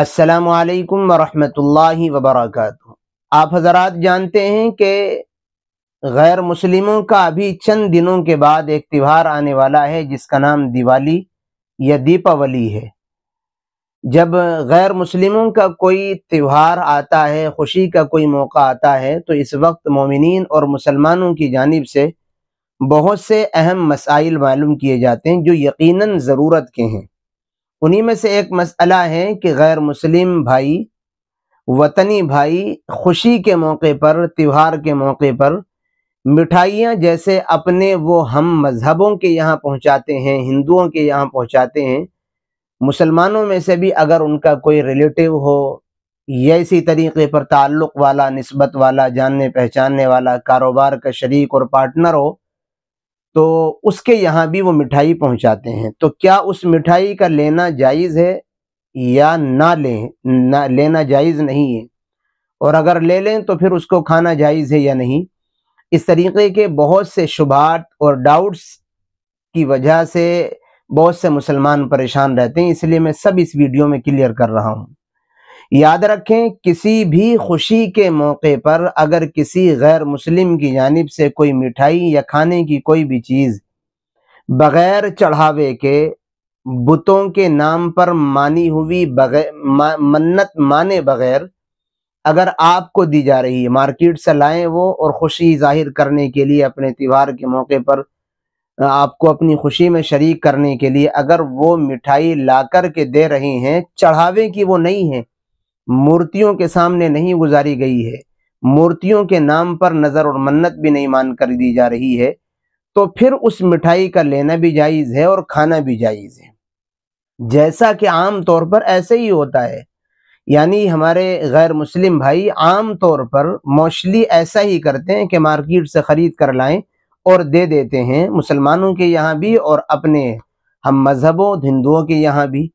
असलकम वालेकुम वरहमतुल्लाहि आप हजरात जानते हैं कि गैर मुसलिमों का अभी चंद दिनों के बाद एक त्यौहार आने वाला है जिसका नाम दिवाली या दीपावली है जब गैर मुसलिमों का कोई त्यौहार आता है खुशी का कोई मौका आता है तो इस वक्त मोमिन और मुसलमानों की जानब से बहुत से अहम मसाइल मालूम किए जाते हैं जो यकीनन ज़रूरत के हैं उन्हीं में से एक मसला है कि गैर मुस्लिम भाई वतनी भाई खुशी के मौके पर त्यौहार के मौके पर मिठाइयाँ जैसे अपने वो हम मज़हबों के यहाँ पहुँचाते हैं हिंदुओं के यहाँ पहुँचाते हैं मुसलमानों में से भी अगर उनका कोई रिलेटिव हो या इसी तरीके पर ताल्लुक़ वाला नस्बत वाला जानने पहचानने वाला कारोबार का शरीक और पार्टनर हो तो उसके यहाँ भी वो मिठाई पहुँचाते हैं तो क्या उस मिठाई का लेना जायज़ है या ना लें ना लेना जायज़ नहीं है और अगर ले लें तो फिर उसको खाना जायज़ है या नहीं इस तरीके के बहुत से शुभात और डाउट्स की वजह से बहुत से मुसलमान परेशान रहते हैं इसलिए मैं सब इस वीडियो में क्लियर कर रहा हूँ याद रखें किसी भी खुशी के मौके पर अगर किसी गैर मुस्लिम की जानब से कोई मिठाई या खाने की कोई भी चीज़ बग़ैर चढ़ावे के बुतों के नाम पर मानी हुई बगैर मा, मन्नत माने बगैर अगर आपको दी जा रही है मार्केट से लाएं वो और खुशी जाहिर करने के लिए अपने त्यौहार के मौके पर आपको अपनी खुशी में शरीक करने के लिए अगर वो मिठाई ला के दे रहे हैं चढ़ावे की वो नहीं है मूर्तियों के सामने नहीं गुजारी गई है मूर्तियों के नाम पर नज़र और मन्नत भी नहीं मान कर दी जा रही है तो फिर उस मिठाई का लेना भी जायज़ है और खाना भी जायज़ है जैसा कि आम तौर पर ऐसे ही होता है यानी हमारे गैर मुस्लिम भाई आम तौर पर मोस्टली ऐसा ही करते हैं कि मार्केट से ख़रीद कर लाएं और दे देते हैं मुसलमानों के यहाँ भी और अपने हम मज़हबों हिंदुओं के यहाँ भी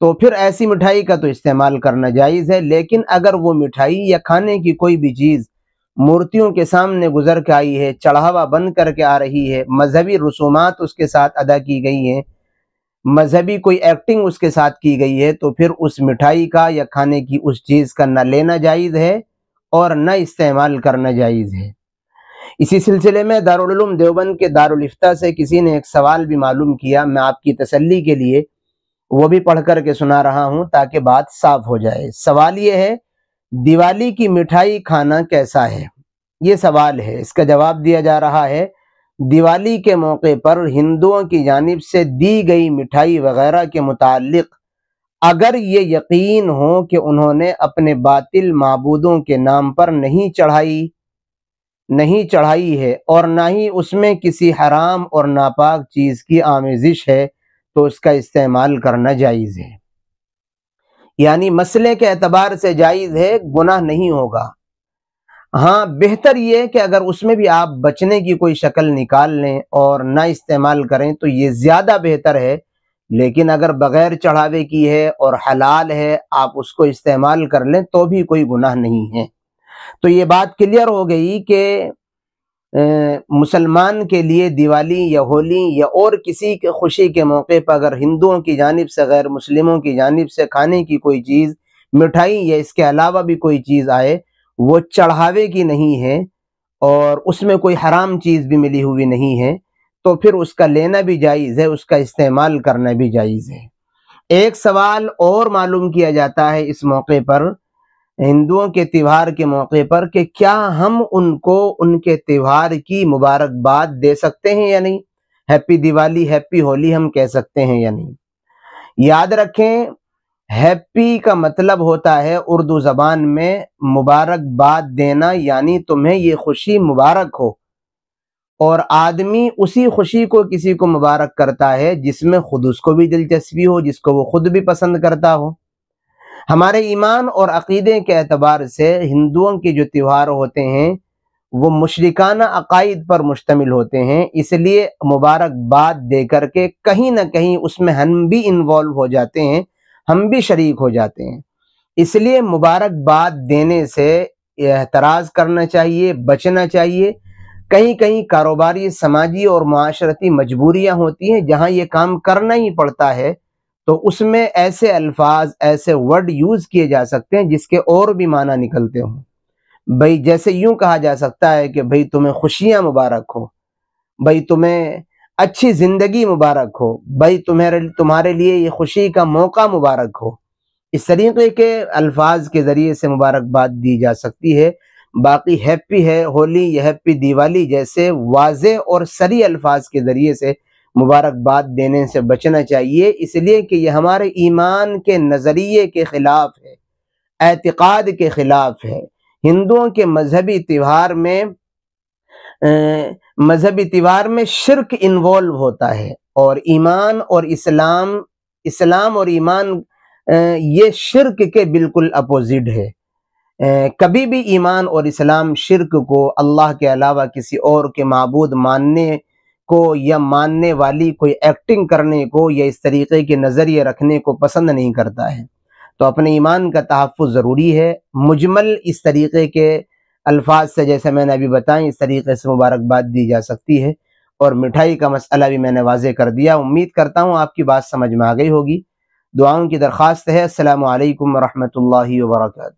तो फिर ऐसी मिठाई का तो इस्तेमाल करना जायज़ है लेकिन अगर वो मिठाई या खाने की कोई भी चीज़ मूर्तियों के सामने गुजर के आई है चढ़ावा बन करके आ रही है मजहबी रसूमात उसके साथ अदा की गई हैं मजहबी कोई एक्टिंग उसके साथ की गई है तो फिर उस मिठाई का या खाने की उस चीज़ का ना लेना जायज़ है और न इस्तेमाल करना जायज़ है इसी सिलसिले में दारुलूम देवबंद के दारुलफ्ता से किसी ने एक सवाल भी मालूम किया मैं आपकी तसल्ली के लिए वो भी पढ़ करके सुना रहा हूं ताकि बात साफ हो जाए सवाल ये है दिवाली की मिठाई खाना कैसा है ये सवाल है इसका जवाब दिया जा रहा है दिवाली के मौके पर हिंदुओं की जानब से दी गई मिठाई वगैरह के मुतालिक अगर ये यकीन हो कि उन्होंने अपने बातिल मबूदों के नाम पर नहीं चढ़ाई नहीं चढ़ाई है और ना ही उसमें किसी हराम और नापाक चीज़ की आमेजिश है तो उसका इस्तेमाल करना जायज़ है यानी मसले के अतबार से जायज़ है गुनाह नहीं होगा हाँ बेहतर ये कि अगर उसमें भी आप बचने की कोई शक्ल निकाल लें और ना इस्तेमाल करें तो ये ज़्यादा बेहतर है लेकिन अगर बग़ैर चढ़ावे की है और हलाल है आप उसको इस्तेमाल कर लें तो भी कोई गुनाह नहीं है तो ये बात क्लियर हो गई कि मुसलमान के लिए दिवाली या होली या और किसी के खुशी के मौके पर अगर हिंदुओं की जानब से गैर मुस्लिमों की जानब से खाने की कोई चीज़ मिठाई या इसके अलावा भी कोई चीज़ आए वो चढ़ावे की नहीं है और उसमें कोई हराम चीज़ भी मिली हुई नहीं है तो फिर उसका लेना भी जायज़ है उसका इस्तेमाल करना भी जायज़ है एक सवाल और मालूम किया जाता है इस मौके पर हिंदुओं के त्यौहार के मौके पर कि क्या हम उनको उनके त्यौहार की मुबारकबाद दे सकते हैं या नहीं हैप्पी दिवाली हैप्पी होली हम कह सकते हैं या नहीं याद रखें हैप्पी का मतलब होता है उर्दू ज़बान में मुबारकबाद देना यानी तुम्हें ये खुशी मुबारक हो और आदमी उसी खुशी को किसी को मुबारक करता है जिसमें खुद उसको भी दिलचस्पी हो जिसको वो खुद भी पसंद करता हो हमारे ईमान और अकीदे के अतबार से हिंदुओं के जो त्यौहार होते हैं वो मुशरिकाना अकायद पर मुश्तमिल होते हैं इसलिए मुबारकबाद दे कर के कहीं ना कहीं उसमें हम भी इन्वॉल्व हो जाते हैं हम भी शरीक हो जाते हैं इसलिए मुबारकबाद देने से एतराज़ करना चाहिए बचना चाहिए कहीं कहीं कारोबारी समाजी और माशरती मजबूरियाँ होती हैं जहाँ ये काम करना ही पड़ता है तो उसमें ऐसे अल्फाज ऐसे वर्ड यूज़ किए जा सकते हैं जिसके और भी माना निकलते हों भाई जैसे यूं कहा जा सकता है कि भाई तुम्हें खुशियां मुबारक हो भाई तुम्हें अच्छी ज़िंदगी मुबारक हो भाई तुम्हारे तुम्हारे लिए ये खुशी का मौका मुबारक हो इस तरीके के अल्फाज के ज़रिए से मुबारकबाद दी जा सकती है बाकी हैप्पी है होली या हैप्पी दिवाली जैसे वाज और सरी अल्फाज के ज़रिए से मुबारकबाद देने से बचना चाहिए इसलिए कि यह हमारे ईमान के नज़रिए के ख़िलाफ़ है एतक़ाद के ख़िलाफ़ है हिंदुओं के मजहबी त्यौहार में मजहबी त्यौहार में शिरक इन्वॉल्व होता है और ईमान और इस्लाम इस्लाम और ईमान ये शिरक के बिल्कुल अपोजिट है कभी भी ईमान और इस्लाम शिरक को अल्लाह के अलावा किसी और के मबूद मानने को या मानने वाली कोई एक्टिंग करने को या इस तरीके के नज़रिए रखने को पसंद नहीं करता है तो अपने ईमान का तहफ़ ज़रूरी है मुजमल इस तरीके के अल्फाज से जैसे मैंने अभी बताएं इस तरीके से मुबारकबाद दी जा सकती है और मिठाई का मसला भी मैंने वाजे कर दिया उम्मीद करता हूँ आपकी बात समझ में आ गई होगी दुआओं की दरख्वास्त है असल वरहमल वर्का